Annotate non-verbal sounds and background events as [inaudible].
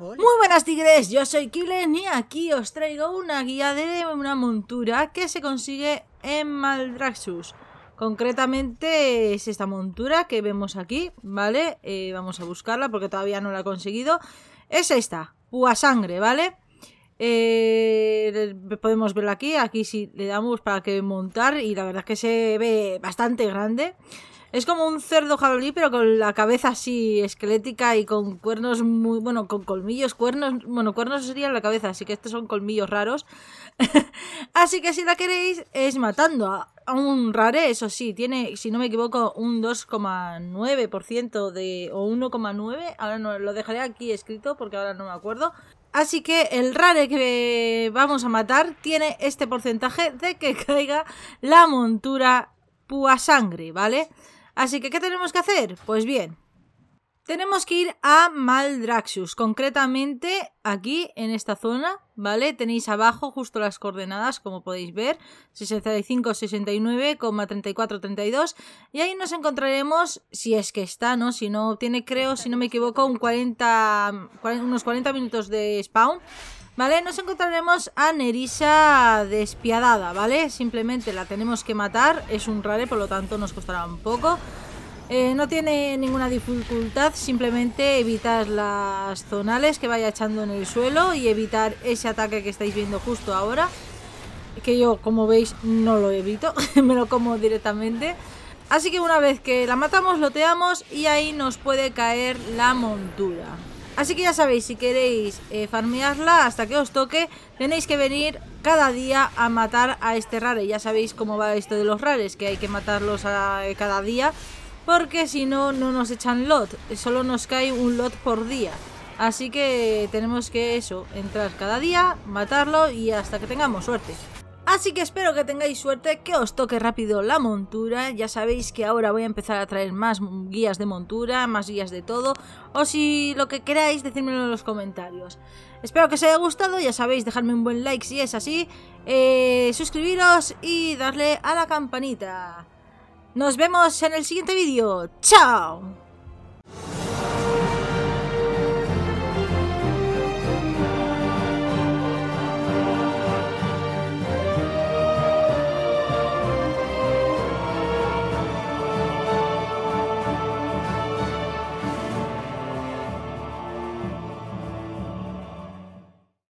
Muy buenas tigres, yo soy Kylen y aquí os traigo una guía de una montura que se consigue en Maldraxxus Concretamente es esta montura que vemos aquí, ¿vale? Eh, vamos a buscarla porque todavía no la he conseguido. Es esta, púa sangre, ¿vale? Eh, podemos verla aquí, aquí si le damos para que montar y la verdad es que se ve bastante grande. Es como un cerdo jabalí, pero con la cabeza así esquelética y con cuernos muy. Bueno, con colmillos, cuernos. Bueno, cuernos serían la cabeza, así que estos son colmillos raros. [laughs] así que si la queréis, es matando a, un rare, eso sí. Tiene, si no me equivoco, un 2,9% de. o 1,9%. Ahora no, lo dejaré aquí escrito porque ahora no me acuerdo. Así que el rare que vamos a matar tiene este porcentaje de que [laughs] caiga la montura púa sangre, ¿vale? Así que, ¿qué tenemos que hacer? Pues bien, tenemos que ir a Maldraxxus, concretamente aquí en esta zona ¿vale? Tenéis abajo justo las coordenadas, como podéis ver, 65, 69, 34, 32, y ahí nos encontraremos, si es que está, ¿no? Si no, tiene, creo, si no me equivoco, un 40, unos 40 minutos de spawn. ¿Vale? Nos encontraremos a Nerissa despiadada, ¿vale? Simplemente la tenemos que matar, es un rare, por lo tanto nos costará un poco. Eh, no tiene ninguna dificultad, simplemente evitar las zonales que vaya echando en el suelo y evitar ese ataque que estáis viendo justo ahora. Que yo, como veis, no lo evito, [laughs] me lo como directamente. Así que una vez que la matamos, loteamos y ahí nos puede caer la montura. Así que ya sabéis, si queréis eh, farmearla hasta que os toque, tenéis que venir cada día a matar a este rare. Ya sabéis cómo va esto de los rares, que hay que matarlos ah, cada día porque si no, no nos echan lot, solo nos cae un lot por día. Así que tenemos que eso, entrar cada día, matarlo y hasta que tengamos suerte. Así que espero que tengáis suerte, que os toque rápido la montura, ya sabéis que ahora voy a empezar a traer más guías de montura, más guías de todo, o si lo que queráis decídmelo en los comentarios. Espero que os haya gustado, ya sabéis, dejadme un buen like si es así, eh, suscribiros y darle a la campanita. Nos vemos en el siguiente vídeo. ¡Chao!